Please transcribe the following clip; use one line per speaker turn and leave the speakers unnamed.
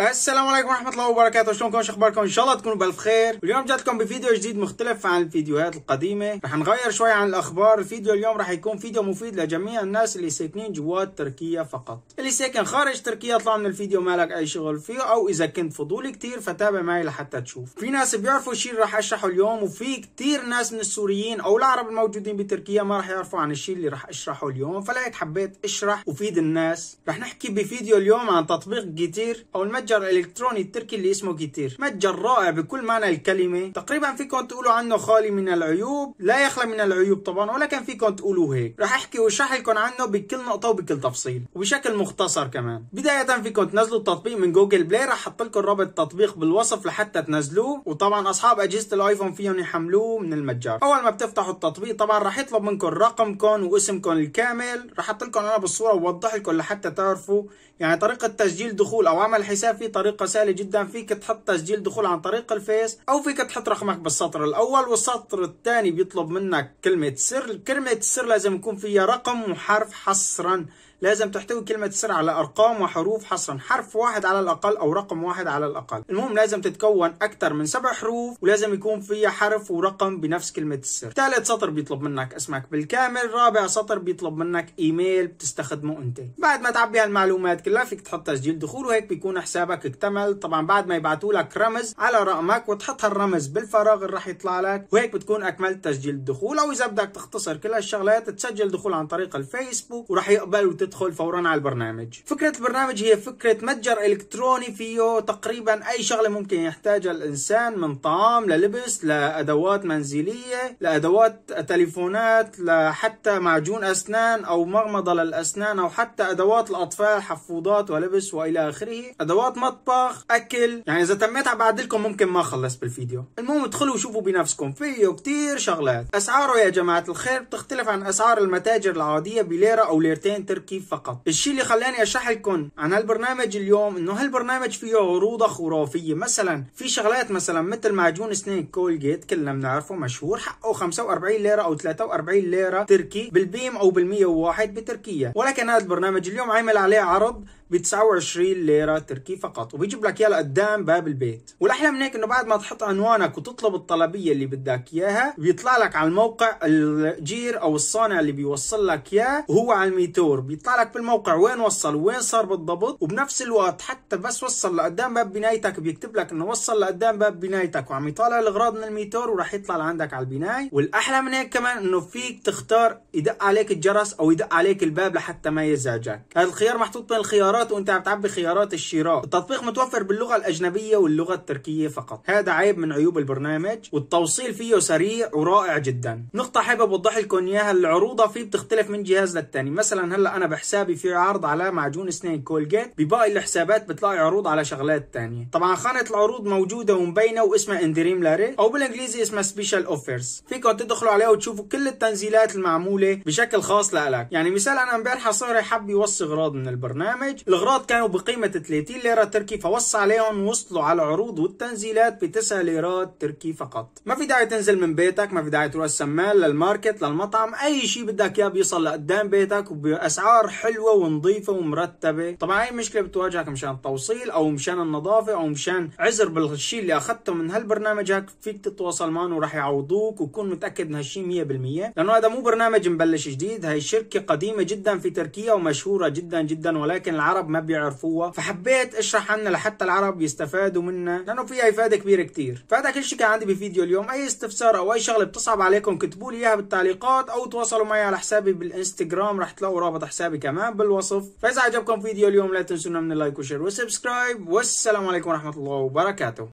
السلام عليكم ورحمه الله وبركاته شلونكم شو اخباركم ان شاء الله تكونوا بالف خير اليوم جات لكم بفيديو جديد مختلف عن الفيديوهات القديمه رح نغير شوي عن الاخبار الفيديو اليوم رح يكون فيديو مفيد لجميع الناس اللي ساكنين جوات تركيا فقط اللي ساكن خارج تركيا اطلع من الفيديو مالك اي شغل فيه او اذا كنت فضولي كتير فتابع معي لحتى تشوف في ناس بيعرفوا الشيء اللي رح اشرحه اليوم وفي كتير ناس من السوريين او العرب الموجودين بتركيا ما رح يعرفوا عن الشيء اللي رح اشرحه اليوم فلهيك حبيت اشرح وفيد الناس رح نحكي بفيديو اليوم عن تطبيق جيتير او المتجر متجر الكتروني التركي اللي اسمه كتير متجر رائع بكل معنى الكلمه تقريبا فيكم تقولوا عنه خالي من العيوب لا يخلى من العيوب طبعا ولكن فيكم تقولوا هيك رح احكي واشرح لكم عنه بكل نقطه وبكل تفصيل وبشكل مختصر كمان بدايه فيكم تنزلوا التطبيق من جوجل بلاي رح احط لكم رابط التطبيق بالوصف لحتى تنزلوه وطبعا اصحاب اجهزه الايفون فيهم يحملوه من المتجر اول ما بتفتحوا التطبيق طبعا رح يطلب منكم رقمكم واسمكم الكامل رح احط لكم انا بالصوره ووضح لكم لحتى تعرفوا يعني طريقه تسجيل دخول او عمل حساب في طريقه سهله جدا فيك تحط تسجيل دخول عن طريق الفيس او فيك تحط رقمك بالسطر الاول والسطر الثاني بيطلب منك كلمه سر كلمه السر لازم يكون فيها رقم وحرف حصرا لازم تحتوي كلمة السر على أرقام وحروف حصرا حرف واحد على الأقل أو رقم واحد على الأقل المهم لازم تتكون أكثر من سبع حروف ولازم يكون فيها حرف ورقم بنفس كلمة السر ثالث سطر بيطلب منك اسمك بالكامل رابع سطر بيطلب منك إيميل بتستخدمه أنت بعد ما تعبي هالمعلومات كلها فيك تحط تسجيل دخول وهيك بيكون حسابك اكتمل طبعا بعد ما يبعثوا لك رمز على رقمك وتحط هالرمز بالفراغ اللي راح يطلع لك وهيك بتكون أكملت تسجيل الدخول أو إذا بدك تختصر كل هالشغلات تسجل دخول عن طريق الفيسبوك وراح يقبل وتت تدخل فورا على البرنامج فكرة البرنامج هي فكرة متجر إلكتروني فيه تقريبا أي شغلة ممكن يحتاجها الإنسان من طعام للبس لأدوات منزلية لأدوات تليفونات لحتى معجون أسنان أو مغمضة للأسنان أو حتى أدوات الأطفال حفوضات ولبس وإلى آخره أدوات مطبخ أكل يعني إذا تميت بعد لكم ممكن ما خلص بالفيديو المهم ادخلوا وشوفوا بنفسكم فيه كتير شغلات أسعاره يا جماعة الخير بتختلف عن أسعار المتاجر العادية بليرة أو ليرتين تركي الترتيب فقط الشيء اللي خلاني اشرح لكم عن هالبرنامج اليوم انه هالبرنامج فيه عروضه خرافيه مثلا في شغلات مثلا مثل معجون سنين كولجيت كلنا بنعرفه مشهور حقه 45 ليره او 43 ليره تركي بالبيم او بال101 بتركيا ولكن هذا البرنامج اليوم عامل عليه عرض ب 29 ليره تركي فقط وبيجيب لك اياها لقدام باب البيت والاحلى من هيك انه بعد ما تحط عنوانك وتطلب الطلبيه اللي بدك اياها بيطلع لك على الموقع الجير او الصانع اللي بيوصل لك اياه وهو على الميتور بيطلع لك بالموقع وين وصل وين صار بالضبط وبنفس الوقت حتى بس وصل لقدام باب بنايتك بيكتب لك انه وصل لقدام باب بنايتك وعم يطالع الاغراض من الميتور وراح يطلع لعندك على البنايه والاحلى من هيك كمان انه فيك تختار يدق عليك الجرس او يدق عليك الباب لحتى ما يزعجك هذا الخيار محطوط بين الخيارات خيارات وانت تعبي خيارات الشراء التطبيق متوفر باللغه الاجنبيه واللغه التركيه فقط هذا عيب من عيوب البرنامج والتوصيل فيه سريع ورائع جدا نقطه حابب اوضح لكم اياها العروضه فيه بتختلف من جهاز للتاني مثلا هلا انا بحسابي في عرض على معجون اسنان كولجيت بباقي الحسابات بتلاقي عروض على شغلات تانية طبعا خانه العروض موجوده ومبينه واسمها اندريم لاري او بالانجليزي اسمها سبيشال اوفرز فيكم تدخلوا عليها وتشوفوا كل التنزيلات المعموله بشكل خاص لك يعني مثال انا امبارح صهري حب يوصي اغراض من البرنامج الأغراض كانوا بقيمة 30 ليرة تركي فوصى عليهم وصلوا على العروض والتنزيلات ب 9 ليرات تركي فقط ما في داعي تنزل من بيتك ما في داعي تروح السمان للماركت للمطعم أي شيء بدك إياه بيوصل لقدام بيتك وبأسعار حلوة ونظيفة ومرتبة طبعا اي مشكلة بتواجهك مشان التوصيل أو مشان النظافة أو مشان عذر بالشيء اللي أخذته من هالبرنامج هيك فيك تتواصل معهم وراح يعوضوك وكون متأكد من هالشيء 100% لأنه هذا مو برنامج مبلش جديد هاي شركة قديمة جدا في تركيا ومشهورة جدا جدا ولكن العرب العرب ما بيعرفوها فحبيت اشرح عنها لحتى العرب يستفادوا منها لانه فيها افاده كبيره كتير فهذا كل شيء كان عندي بفيديو اليوم اي استفسار او اي شغله بتصعب عليكم كتبوا لي اياها بالتعليقات او تواصلوا معي على حسابي بالانستغرام رح تلاقوا رابط حسابي كمان بالوصف فاذا عجبكم فيديو اليوم لا تنسونا من اللايك وشير وسبسكرايب والسلام عليكم ورحمه الله وبركاته